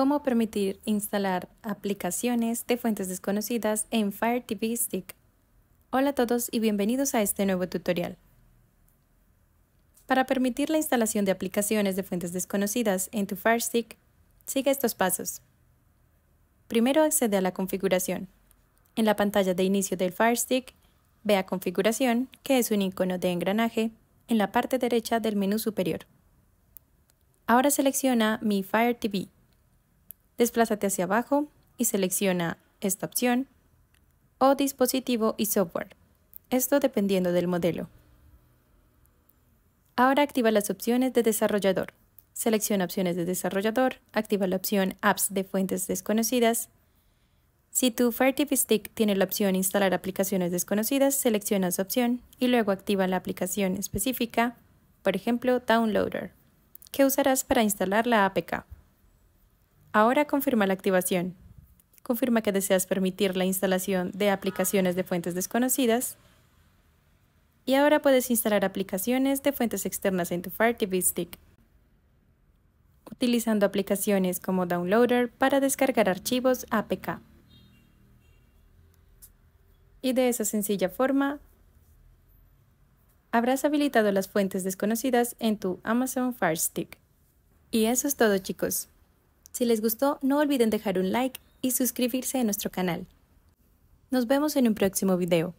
cómo permitir instalar aplicaciones de fuentes desconocidas en Fire TV Stick. Hola a todos y bienvenidos a este nuevo tutorial. Para permitir la instalación de aplicaciones de fuentes desconocidas en tu Fire Stick, sigue estos pasos. Primero accede a la configuración. En la pantalla de inicio del Fire Stick, ve a Configuración, que es un icono de engranaje, en la parte derecha del menú superior. Ahora selecciona Mi Fire TV desplázate hacia abajo y selecciona esta opción o dispositivo y software, esto dependiendo del modelo. Ahora activa las opciones de desarrollador. Selecciona opciones de desarrollador, activa la opción Apps de fuentes desconocidas. Si tu TV Stick tiene la opción Instalar aplicaciones desconocidas, selecciona esa opción y luego activa la aplicación específica, por ejemplo Downloader, que usarás para instalar la APK. Ahora confirma la activación. Confirma que deseas permitir la instalación de aplicaciones de fuentes desconocidas. Y ahora puedes instalar aplicaciones de fuentes externas en tu Fire TV Stick, utilizando aplicaciones como Downloader para descargar archivos APK. Y de esa sencilla forma, habrás habilitado las fuentes desconocidas en tu Amazon Fire Stick. Y eso es todo chicos. Si les gustó, no olviden dejar un like y suscribirse a nuestro canal. Nos vemos en un próximo video.